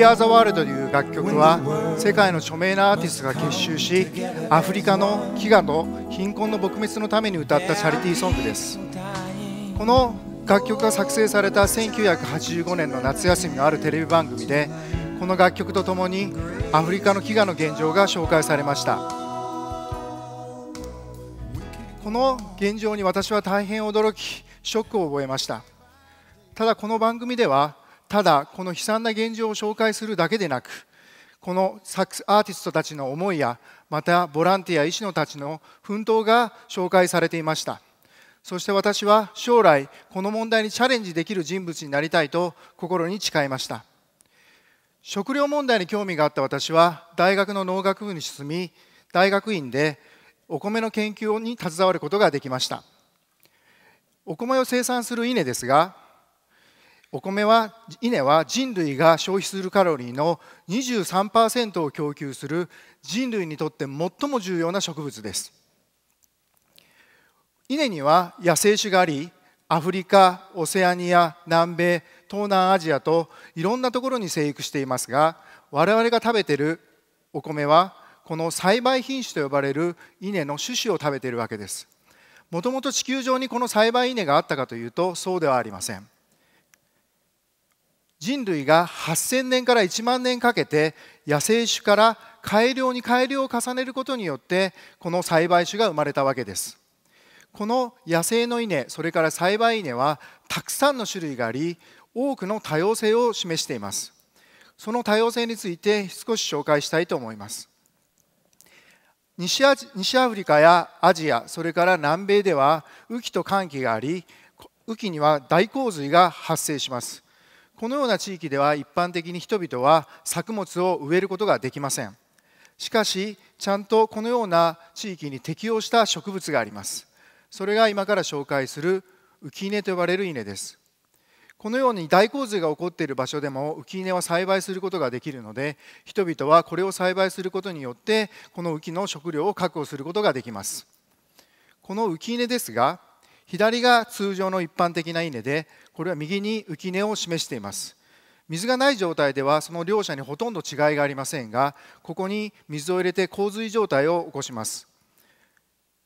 w ー Are the World という楽曲は世界の著名なアーティストが結集しアフリカの飢餓と貧困の撲滅のために歌ったチャリティーソングですこの楽曲が作成された1985年の夏休みのあるテレビ番組でこの楽曲とともにアフリカの飢餓の現状が紹介されましたこの現状に私は大変驚きショックを覚えましたただこの番組ではただこの悲惨な現状を紹介するだけでなくこのアーティストたちの思いやまたボランティア医師のたちの奮闘が紹介されていましたそして私は将来この問題にチャレンジできる人物になりたいと心に誓いました食料問題に興味があった私は大学の農学部に進み大学院でお米の研究に携わることができましたお米を生産する稲ですがお米は稲は人類が消費するカロリーの23%を供給する人類にとって最も重要な植物です稲には野生種がありアフリカオセアニア南米東南アジアといろんなところに生育していますが我々が食べてるお米はこの栽培品種と呼ばれる稲の種子を食べているわけですもともと地球上にこの栽培稲があったかというとそうではありません人類が8000年から1万年かけて野生種から改良に改良を重ねることによってこの栽培種が生まれたわけですこの野生の稲それから栽培稲はたくさんの種類があり多くの多様性を示していますその多様性について少し紹介したいと思います西ア西アフリカやアジアそれから南米では雨季と乾季があり雨季には大洪水が発生しますこのような地域では一般的に人々は作物を植えることができませんしかしちゃんとこのような地域に適応した植物がありますそれが今から紹介する浮稲と呼ばれる稲ですこのように大洪水が起こっている場所でも浮稲は栽培することができるので人々はこれを栽培することによってこの浮きの食料を確保することができますこの浮き稲ですが左が通常の一般的な稲でこれは右に浮根を示しています水がない状態ではその両者にほとんど違いがありませんがここに水を入れて洪水状態を起こします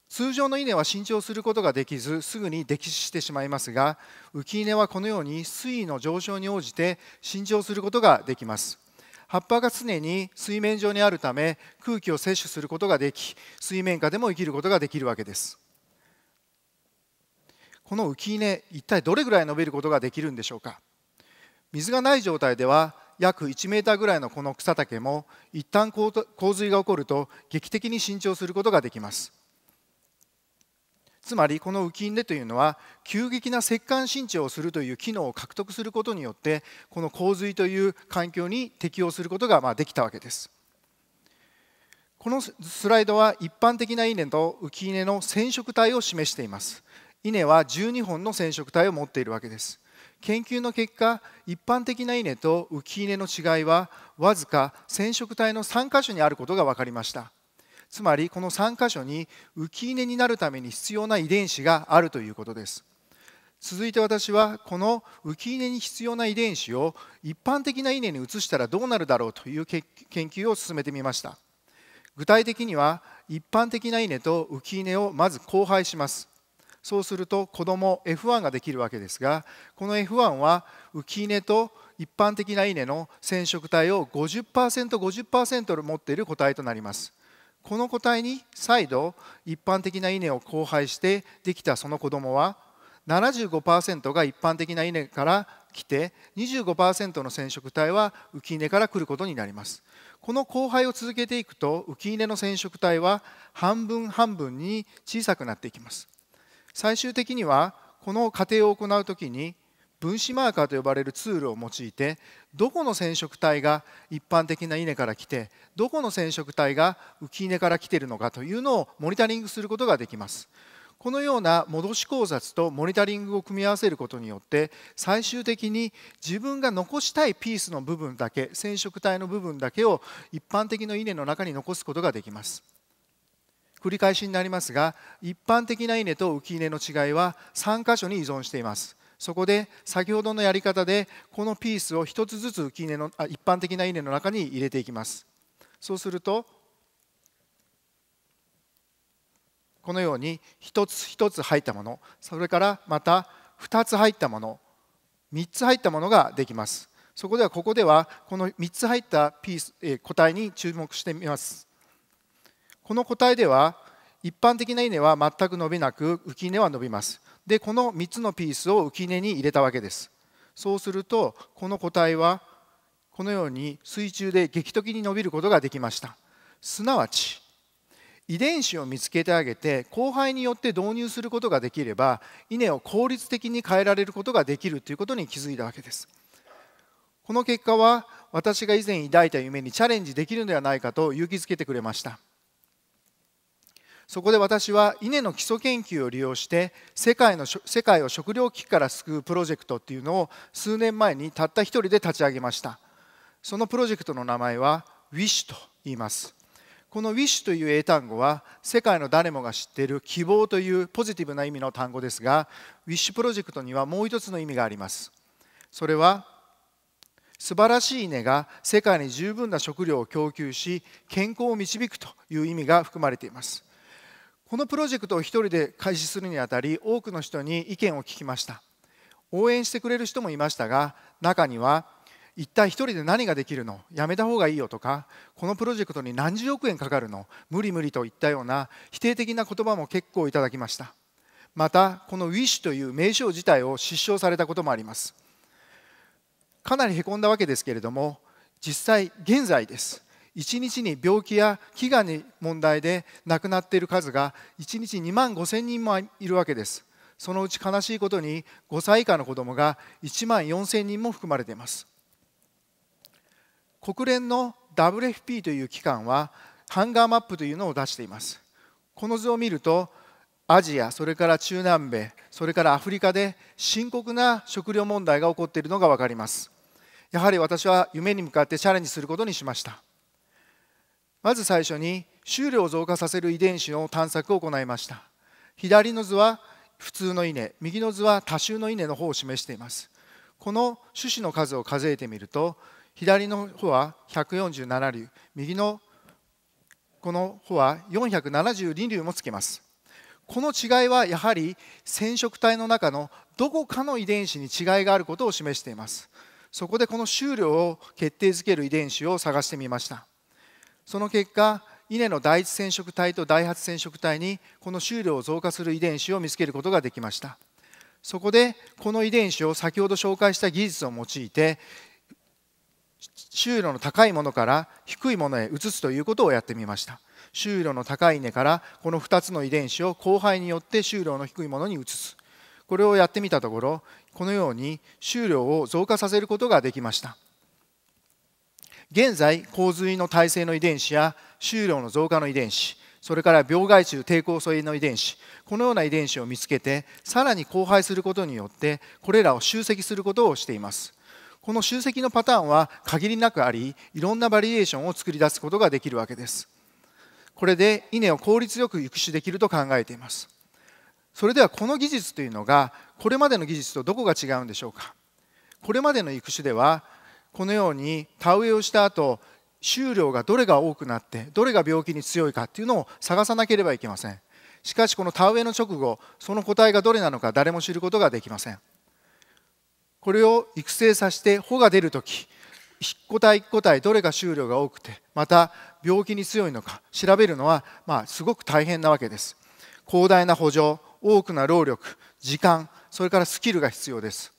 通常の稲は伸長することができずすぐに溺死してしまいますが浮稲はこのように水位の上昇に応じて伸長することができます葉っぱが常に水面上にあるため空気を摂取することができ水面下でも生きることができるわけですこの浮き稲一体どれぐらい伸びることができるんでしょうか水がない状態では約1メーターぐらいのこの草丈も一旦洪水が起こると劇的に伸長することができますつまりこの浮き稲というのは急激な石棺伸長をするという機能を獲得することによってこの洪水という環境に適応することがまできたわけですこのスライドは一般的な稲と浮き稲の染色体を示しています稲は12本の染色体を持っているわけです研究の結果一般的な稲と浮稲の違いはわずか染色体の3箇所にあることが分かりましたつまりこの3箇所に浮稲になるために必要な遺伝子があるということです続いて私はこの浮稲に必要な遺伝子を一般的な稲に移したらどうなるだろうという研究を進めてみました具体的には一般的な稲と浮稲をまず交配しますそうすると子供 F1 ができるわけですがこの F1 は浮稲と一般的な稲の染色体を 50%50% 50持っている個体となりますこの個体に再度一般的な稲を交配してできたその子供は75%が一般的な稲から来て25%の染色体は浮稲から来ることになりますこの交配を続けていくと浮稲の染色体は半分半分に小さくなっていきます最終的にはこの過程を行う時に分子マーカーと呼ばれるツールを用いてどこの染色体が一般的な稲から来てどこの染色体が浮き稲から来ているのかというのをモニタリングすることができます。このような戻し考察とモニタリングを組み合わせることによって最終的に自分が残したいピースの部分だけ染色体の部分だけを一般的な稲の中に残すことができます。繰り返しになりますが一般的な稲と浮き稲の違いは3箇所に依存していますそこで先ほどのやり方でこのピースを1つずつ浮き稲のあ一般的な稲の中に入れていきますそうするとこのように1つ1つ入ったものそれからまた2つ入ったもの3つ入ったものができますそこではここではこの3つ入ったピース、えー、個体に注目してみますこの個体では一般的な稲は全く伸びなく浮き根は伸びますでこの3つのピースを浮き根に入れたわけですそうするとこの個体はこのように水中で劇的に伸びることができましたすなわち遺伝子を見つけてあげて交配によって導入することができれば稲を効率的に変えられることができるということに気づいたわけですこの結果は私が以前抱いた夢にチャレンジできるのではないかと勇気づけてくれましたそこで私は稲の基礎研究を利用して世界の世界を食糧危機から救うプロジェクトっていうのを数年前にたった一人で立ち上げましたそのプロジェクトの名前は WISH と言いますこの wish という英単語は世界の誰もが知っている希望というポジティブな意味の単語ですが wish プロジェクトにはもう一つの意味がありますそれは素晴らしい稲が世界に十分な食料を供給し健康を導くという意味が含まれていますこのプロジェクトを1人で開始するにあたり多くの人に意見を聞きました応援してくれる人もいましたが中には一体1人で何ができるのやめた方がいいよとかこのプロジェクトに何十億円かかるの無理無理といったような否定的な言葉も結構いただきましたまたこのウィッシュという名称自体を失笑されたこともありますかなりへこんだわけですけれども実際現在です1日に病気や飢餓に問題で亡くなっている数が1日2万5千人もいるわけですそのうち悲しいことに5歳以下の子どもが1万4千人も含まれています国連の WFP という機関はハンガーマップというのを出していますこの図を見るとアジアそれから中南米それからアフリカで深刻な食料問題が起こっているのが分かりますやはり私は夢に向かってチャレンジすることにしましたまず最初に収量を増加させる遺伝子の探索を行いました左の図は普通の稲右の図は多種の稲の方を示していますこの種子の数を数えてみると左の方は147粒右のこの方は472粒もつけますこの違いはやはり染色体の中のどこかの遺伝子に違いがあることを示していますそこでこの収量を決定づける遺伝子を探してみましたその結果稲の第一染色体と第八染色体にこの収量を増加する遺伝子を見つけることができましたそこでこの遺伝子を先ほど紹介した技術を用いて収量の高いものから低いものへ移すということをやってみました収量の高い根からこの2つの遺伝子を交配によって収量の低いものに移すこれをやってみたところこのように収量を増加させることができました現在洪水の耐性の遺伝子や収量の増加の遺伝子それから病害虫抵抗素因の遺伝子このような遺伝子を見つけてさらに交配することによってこれらを集積することをしていますこの集積のパターンは限りなくありいろんなバリエーションを作り出すことができるわけですこれで稲を効率よく育種できると考えていますそれではこの技術というのがこれまでの技術とどこが違うんでしょうかこれまでの育種ではこのように田植えをした後収量がどれが多くなってどれが病気に強いかっていうのを探さなければいけませんしかしこの田植えの直後その個体がどれなのか誰も知ることができませんこれを育成させて穂が出るとき一個体一個体どれが収量が多くてまた病気に強いのか調べるのはまあすごく大変なわけです広大な補助多くな労力時間それからスキルが必要です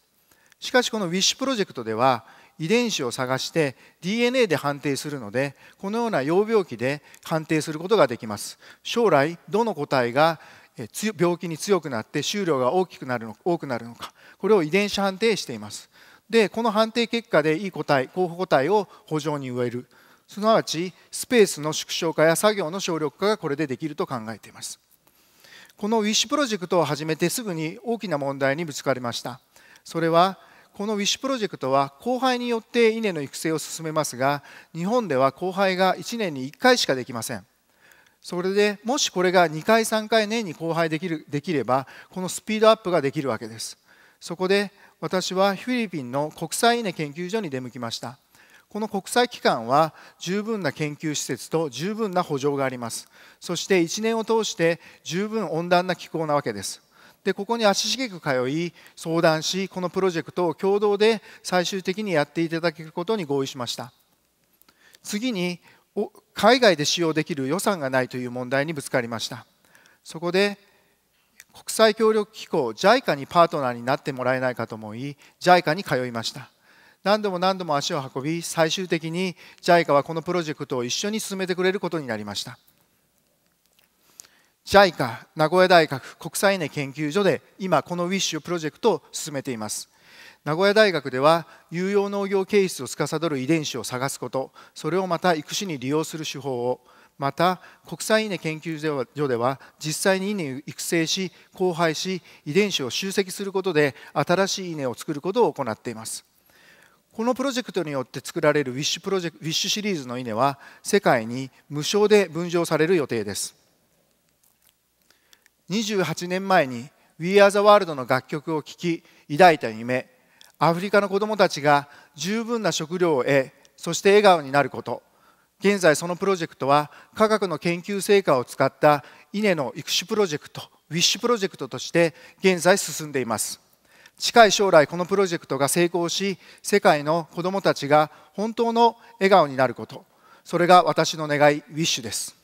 しかしこの WISH プロジェクトでは遺伝子を探して DNA で判定するのでこのような要病気で判定することができます将来どの個体が病気に強くなって収量が大きくなるの多くなるのかこれを遺伝子判定していますでこの判定結果でいい個体候補個体を補助に植えるすなわちスペースの縮小化や作業の省力化がこれでできると考えていますこの WISH プロジェクトを始めてすぐに大きな問題にぶつかりましたそれはこのウィッシュプロジェクトは後輩によって稲の育成を進めますが日本では後輩が1年に1回しかできませんそれでもしこれが2回3回年に後輩できるできればこのスピードアップができるわけですそこで私はフィリピンの国際稲研究所に出向きましたこの国際機関は十分な研究施設と十分な補助がありますそして1年を通して十分温暖な気候なわけですでここに足しげく通い相談しこのプロジェクトを共同で最終的にやっていただけることに合意しました次に海外で使用できる予算がないという問題にぶつかりましたそこで国際協力機構 JICA にパートナーになってもらえないかと思い JICA に通いました何度も何度も足を運び最終的に JICA はこのプロジェクトを一緒に進めてくれることになりました JICA 名古屋大学国際稲研究所で今この WISH プロジェクトを進めています名古屋大学では有用農業形質を司る遺伝子を探すことそれをまた育種に利用する手法をまた国際稲研究所では実際に稲を育成し交配し遺伝子を集積することで新しい稲を作ることを行っていますこのプロジェクトによって作られるウィッシュプロジェクトウィッシュシリーズの稲は世界に無償で分譲される予定です28年前に We Are the World の楽曲を聴き抱いた夢アフリカの子どもたちが十分な食料を得そして笑顔になること現在そのプロジェクトは科学の研究成果を使った稲の育種プロジェクトウィッシュプロジェクトとして現在進んでいます近い将来このプロジェクトが成功し世界の子どもたちが本当の笑顔になることそれが私の願いウィッシュです